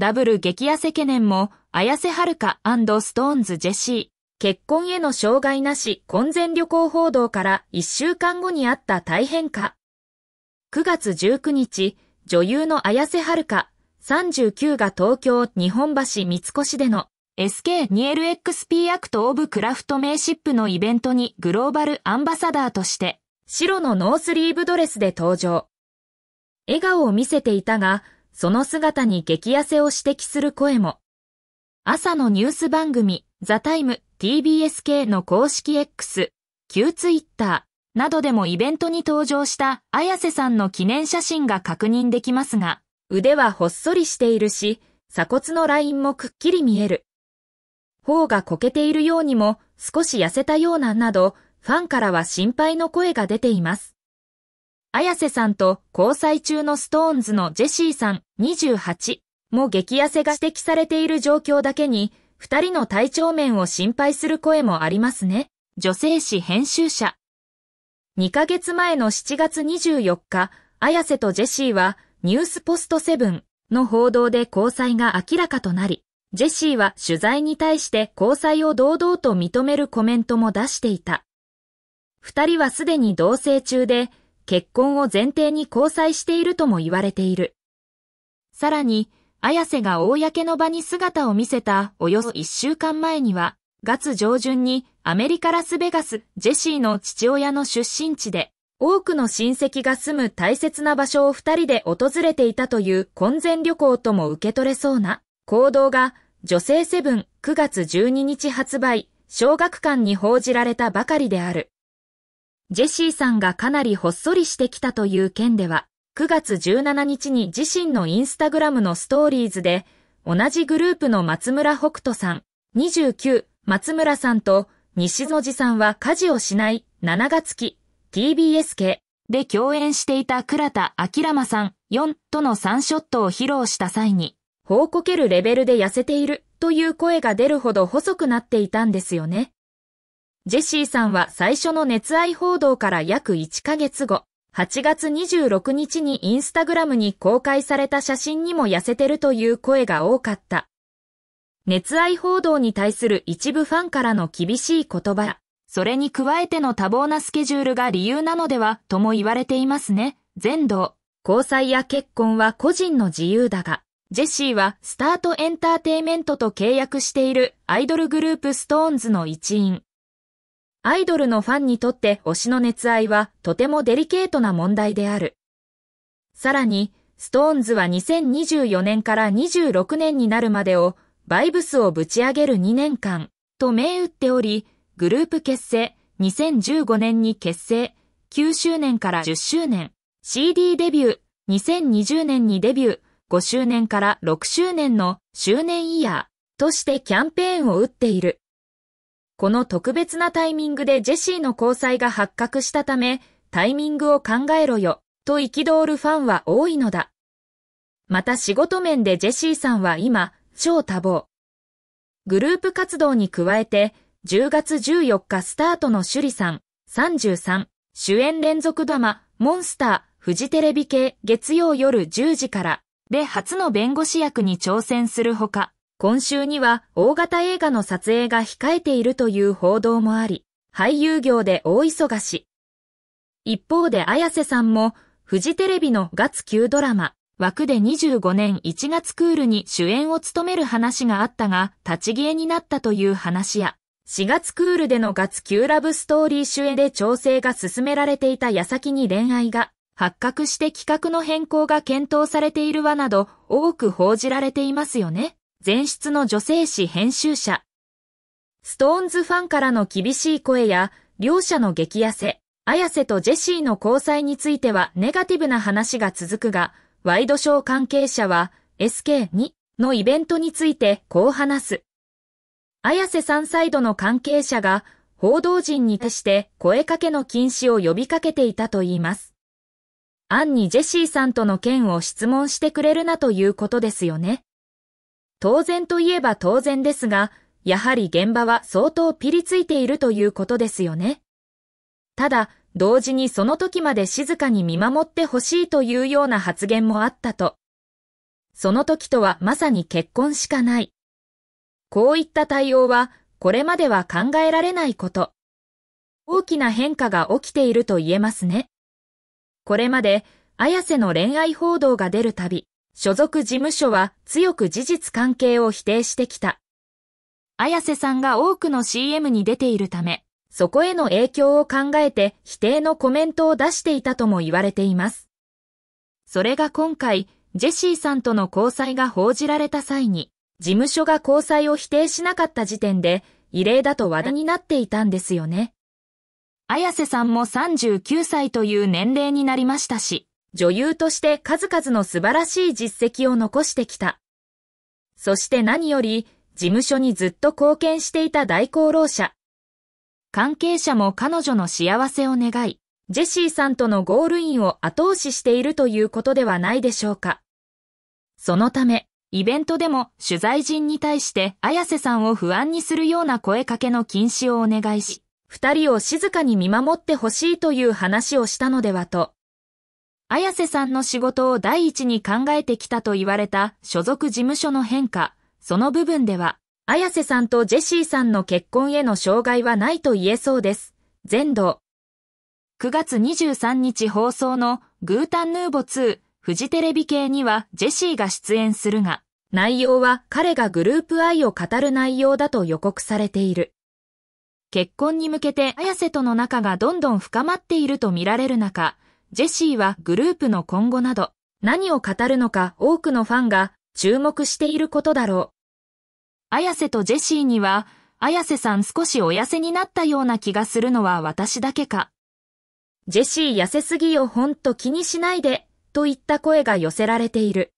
ダブル激痩せ懸念も、綾瀬はるかストーンズジェシー。結婚への障害なし婚前旅行報道から一週間後にあった大変化。9月19日、女優の綾瀬はるか、39が東京日本橋三越での SK2LXP アクトオブクラフトメシップのイベントにグローバルアンバサダーとして、白のノースリーブドレスで登場。笑顔を見せていたが、その姿に激痩せを指摘する声も。朝のニュース番組、ザタイム、TBS 系の公式 X、Q ツイッターなどでもイベントに登場した綾瀬さんの記念写真が確認できますが、腕はほっそりしているし、鎖骨のラインもくっきり見える。頬がこけているようにも少し痩せたようななど、ファンからは心配の声が出ています。綾瀬さんと交際中のストーンズのジェシーさん28も激痩せが指摘されている状況だけに、二人の体調面を心配する声もありますね。女性誌編集者。二ヶ月前の7月24日、綾瀬とジェシーは、ニュースポストセブンの報道で交際が明らかとなり、ジェシーは取材に対して交際を堂々と認めるコメントも出していた。二人はすでに同棲中で、結婚を前提に交際しているとも言われている。さらに、綾瀬が公の場に姿を見せたおよそ1週間前には、月上旬にアメリカラスベガス、ジェシーの父親の出身地で、多くの親戚が住む大切な場所を二人で訪れていたという婚前旅行とも受け取れそうな行動が、女性セブン9月12日発売、小学館に報じられたばかりである。ジェシーさんがかなりほっそりしてきたという件では、9月17日に自身のインスタグラムのストーリーズで、同じグループの松村北斗さん、29、松村さんと西野寺さんは家事をしない7月期 TBS 系で共演していた倉田明山さん4との3ショットを披露した際に、ほうこけるレベルで痩せているという声が出るほど細くなっていたんですよね。ジェシーさんは最初の熱愛報道から約1ヶ月後、8月26日にインスタグラムに公開された写真にも痩せてるという声が多かった。熱愛報道に対する一部ファンからの厳しい言葉それに加えての多忙なスケジュールが理由なのではとも言われていますね。全道、交際や結婚は個人の自由だが、ジェシーはスタートエンターテイメントと契約しているアイドルグループストーンズの一員。アイドルのファンにとって推しの熱愛はとてもデリケートな問題である。さらに、ストーンズは2024年から26年になるまでを、バイブスをぶち上げる2年間と銘打っており、グループ結成、2015年に結成、9周年から10周年、CD デビュー、2020年にデビュー、5周年から6周年の周年イヤーとしてキャンペーンを打っている。この特別なタイミングでジェシーの交際が発覚したため、タイミングを考えろよ、と憤るファンは多いのだ。また仕事面でジェシーさんは今、超多忙。グループ活動に加えて、10月14日スタートの趣里さん、33、主演連続ドラマ、モンスター、フジテレビ系、月曜夜10時から、で初の弁護士役に挑戦するほか、今週には大型映画の撮影が控えているという報道もあり、俳優業で大忙し。一方で綾瀬さんも、フジテレビの月9ドラマ、枠で25年1月クールに主演を務める話があったが、立ち消えになったという話や、4月クールでのガツ級ラブストーリー主演で調整が進められていた矢先に恋愛が発覚して企画の変更が検討されているわなど多く報じられていますよね。前出の女性誌編集者。ストーンズファンからの厳しい声や、両者の激痩せ、綾瀬とジェシーの交際についてはネガティブな話が続くが、ワイドショー関係者は SK2 のイベントについてこう話す。綾瀬さんサイドの関係者が報道陣に対して声かけの禁止を呼びかけていたと言います。ンにジェシーさんとの件を質問してくれるなということですよね。当然といえば当然ですが、やはり現場は相当ピリついているということですよね。ただ、同時にその時まで静かに見守ってほしいというような発言もあったと。その時とはまさに結婚しかない。こういった対応は、これまでは考えられないこと。大きな変化が起きていると言えますね。これまで、綾瀬の恋愛報道が出るたび、所属事務所は強く事実関係を否定してきた。綾瀬さんが多くの CM に出ているため、そこへの影響を考えて否定のコメントを出していたとも言われています。それが今回、ジェシーさんとの交際が報じられた際に、事務所が交際を否定しなかった時点で、異例だと話題になっていたんですよね。綾瀬さんも39歳という年齢になりましたし、女優として数々の素晴らしい実績を残してきた。そして何より、事務所にずっと貢献していた大功労者。関係者も彼女の幸せを願い、ジェシーさんとのゴールインを後押ししているということではないでしょうか。そのため、イベントでも取材陣に対して綾瀬さんを不安にするような声かけの禁止をお願いし、二人を静かに見守ってほしいという話をしたのではと、綾瀬さんの仕事を第一に考えてきたと言われた所属事務所の変化、その部分では、綾瀬さんとジェシーさんの結婚への障害はないと言えそうです。全土。9月23日放送のグータンヌーボ2、フジテレビ系にはジェシーが出演するが、内容は彼がグループ愛を語る内容だと予告されている。結婚に向けて綾瀬との仲がどんどん深まっていると見られる中、ジェシーはグループの今後など、何を語るのか多くのファンが注目していることだろう。綾瀬とジェシーには、綾瀬さん少しお痩せになったような気がするのは私だけか。ジェシー痩せすぎよほんと気にしないで、といった声が寄せられている。